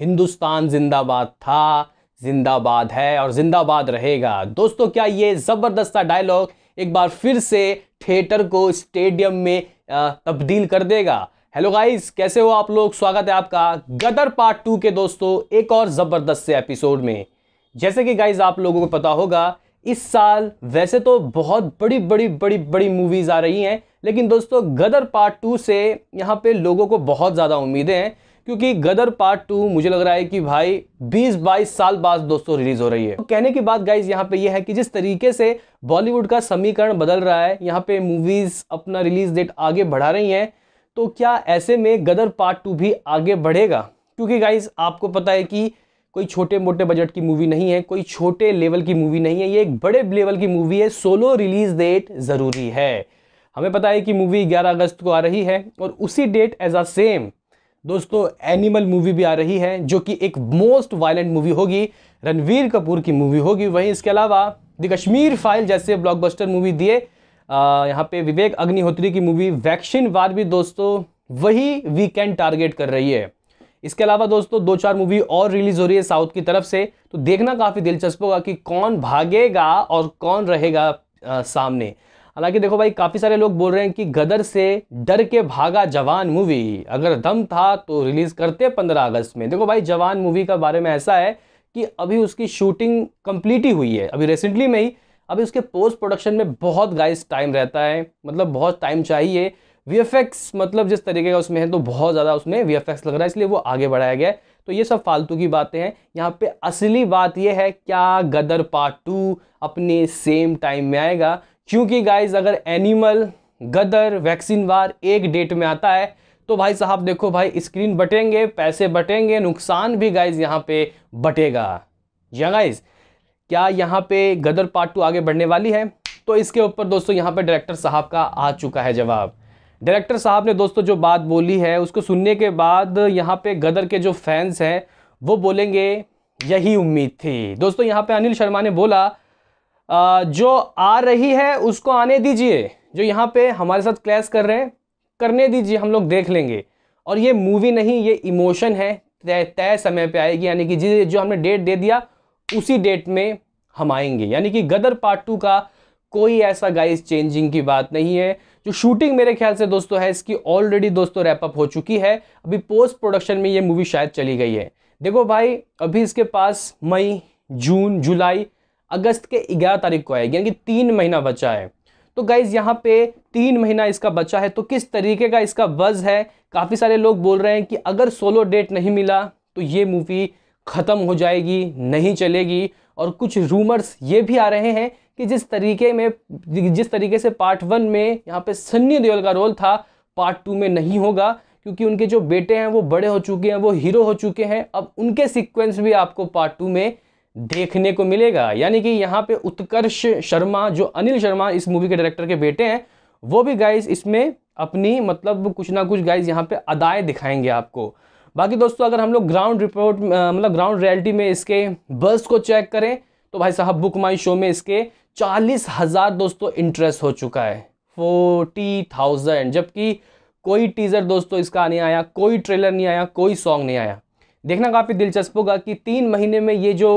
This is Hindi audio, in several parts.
हिंदुस्तान जिंदाबाद था जिंदाबाद है और जिंदाबाद रहेगा दोस्तों क्या ये ज़बरदस्त डायलॉग एक बार फिर से थिएटर को स्टेडियम में तब्दील कर देगा हेलो गाइस कैसे हो आप लोग स्वागत है आपका गदर पार्ट टू के दोस्तों एक और ज़बरदस्त से एपिसोड में जैसे कि गाइस आप लोगों को पता होगा इस साल वैसे तो बहुत बड़ी बड़ी बड़ी बड़ी मूवीज़ आ रही हैं लेकिन दोस्तों गदर पार्ट टू से यहाँ पे लोगों को बहुत ज़्यादा उम्मीदें हैं क्योंकि गदर पार्ट टू मुझे लग रहा है कि भाई 20-22 साल बाद दोस्तों रिलीज हो रही है तो कहने की बात गाइज यहाँ पे ये है कि जिस तरीके से बॉलीवुड का समीकरण बदल रहा है यहाँ पे मूवीज अपना रिलीज डेट आगे बढ़ा रही हैं तो क्या ऐसे में गदर पार्ट टू भी आगे बढ़ेगा क्योंकि गाइज आपको पता है कि कोई छोटे मोटे बजट की मूवी नहीं है कोई छोटे लेवल की मूवी नहीं है ये एक बड़े लेवल की मूवी है सोलो रिलीज डेट ज़रूरी है हमें पता है कि मूवी 11 अगस्त को आ रही है और उसी डेट एज आ सेम दोस्तों एनिमल मूवी भी आ रही है जो कि एक मोस्ट वायलेंट मूवी होगी रणवीर कपूर की मूवी होगी वहीं इसके अलावा द कश्मीर फाइल जैसे ब्लॉकबस्टर मूवी दिए यहाँ पे विवेक अग्निहोत्री की मूवी वैक्सीन वार भी दोस्तों वही वीकेंड टारगेट कर रही है इसके अलावा दोस्तों दो चार मूवी और रिलीज हो रही है साउथ की तरफ से तो देखना काफ़ी दिलचस्प होगा कि कौन भागेगा और कौन रहेगा आ, सामने हालांकि देखो भाई काफ़ी सारे लोग बोल रहे हैं कि गदर से डर के भागा जवान मूवी अगर दम था तो रिलीज़ करते पंद्रह अगस्त में देखो भाई जवान मूवी का बारे में ऐसा है कि अभी उसकी शूटिंग कम्प्लीट ही हुई है अभी रिसेंटली में ही अभी उसके पोस्ट प्रोडक्शन में बहुत गाइस टाइम रहता है मतलब बहुत टाइम चाहिए वी मतलब जिस तरीके का उसमें है तो बहुत ज़्यादा उसमें वी लग रहा है इसलिए वो आगे बढ़ाया गया तो ये सब फालतू की बातें हैं यहाँ पे असली बात ये है क्या गदर पार्ट टू अपने सेम टाइम में आएगा क्योंकि गाइज अगर एनिमल गदर वैक्सीन वार एक डेट में आता है तो भाई साहब देखो भाई स्क्रीन बटेंगे पैसे बटेंगे नुकसान भी गाइज यहाँ पे बटेगा या गाइज क्या यहाँ पे गदर पार्ट टू आगे बढ़ने वाली है तो इसके ऊपर दोस्तों यहाँ पे डायरेक्टर साहब का आ चुका है जवाब डायरेक्टर साहब ने दोस्तों जो बात बोली है उसको सुनने के बाद यहाँ पे गदर के जो फैंस हैं वो बोलेंगे यही उम्मीद थी दोस्तों यहाँ पे अनिल शर्मा ने बोला जो आ रही है उसको आने दीजिए जो यहाँ पे हमारे साथ क्लैश कर रहे हैं करने दीजिए हम लोग देख लेंगे और ये मूवी नहीं ये इमोशन है तय तय समय पे आएगी यानी कि जिस जो हमने डेट दे दिया उसी डेट में हम आएंगे यानी कि गदर पार्ट टू का कोई ऐसा गाइस चेंजिंग की बात नहीं है जो शूटिंग मेरे ख्याल से दोस्तों है इसकी ऑलरेडी दोस्तों रैपअप हो चुकी है अभी पोस्ट प्रोडक्शन में ये मूवी शायद चली गई है देखो भाई अभी इसके पास मई जून जुलाई अगस्त के ग्यारह तारीख को आएगी यानी कि तीन महीना बचा है तो गाइज यहाँ पे तीन महीना इसका बचा है तो किस तरीके का इसका वज है काफ़ी सारे लोग बोल रहे हैं कि अगर सोलो डेट नहीं मिला तो ये मूवी ख़त्म हो जाएगी नहीं चलेगी और कुछ रूमर्स ये भी आ रहे हैं कि जिस तरीके में जिस तरीके से पार्ट वन में यहाँ पे सन्नी देओल का रोल था पार्ट टू में नहीं होगा क्योंकि उनके जो बेटे हैं वो बड़े हो चुके हैं वो हीरो हो चुके हैं अब उनके सीक्वेंस भी आपको पार्ट टू में देखने को मिलेगा यानी कि यहाँ पे उत्कर्ष शर्मा जो अनिल शर्मा इस मूवी के डायरेक्टर के बेटे हैं वो भी गाइज इसमें अपनी मतलब कुछ ना कुछ गाइज यहाँ पे अदाए दिखाएंगे आपको बाकी दोस्तों अगर हम लोग ग्राउंड रिपोर्ट मतलब ग्राउंड रियलिटी में इसके बर्स को चेक करें तो भाई साहब बुक माई शो में इसके चालीस हज़ार दोस्तों इंटरेस्ट हो चुका है फोर्टी थाउजेंड जबकि कोई टीज़र दोस्तों इसका नहीं आया कोई ट्रेलर नहीं आया कोई सॉन्ग नहीं आया देखना काफ़ी दिलचस्प होगा कि तीन महीने में ये जो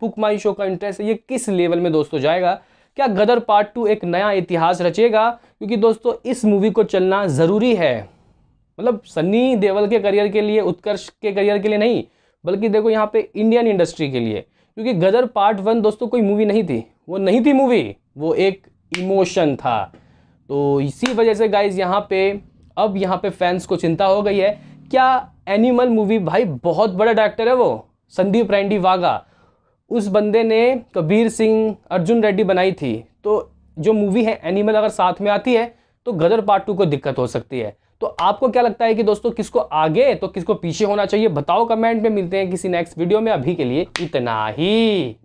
बुक माई शो का इंटरेस्ट है ये किस लेवल में दोस्तों जाएगा क्या गदर पार्ट टू एक नया इतिहास रचेगा क्योंकि दोस्तों इस मूवी को चलना ज़रूरी है मतलब सन्नी देवल के करियर के लिए उत्कर्ष के करियर के लिए नहीं बल्कि देखो यहाँ पे इंडियन इंडस्ट्री के लिए क्योंकि गदर पार्ट वन दोस्तों कोई मूवी नहीं थी वो नहीं थी मूवी वो एक इमोशन था तो इसी वजह से गाइज यहाँ पे अब यहाँ पे फैंस को चिंता हो गई है क्या एनिमल मूवी भाई बहुत बड़ा डायरेक्टर है वो संदीप रैंडी वागा उस बंदे ने कबीर सिंह अर्जुन रेड्डी बनाई थी तो जो मूवी है एनिमल अगर साथ में आती है तो गदर पार्ट टू को दिक्कत हो सकती है तो आपको क्या लगता है कि दोस्तों किसको आगे तो किसको पीछे होना चाहिए बताओ कमेंट में मिलते हैं किसी नेक्स्ट वीडियो में अभी के लिए इतना ही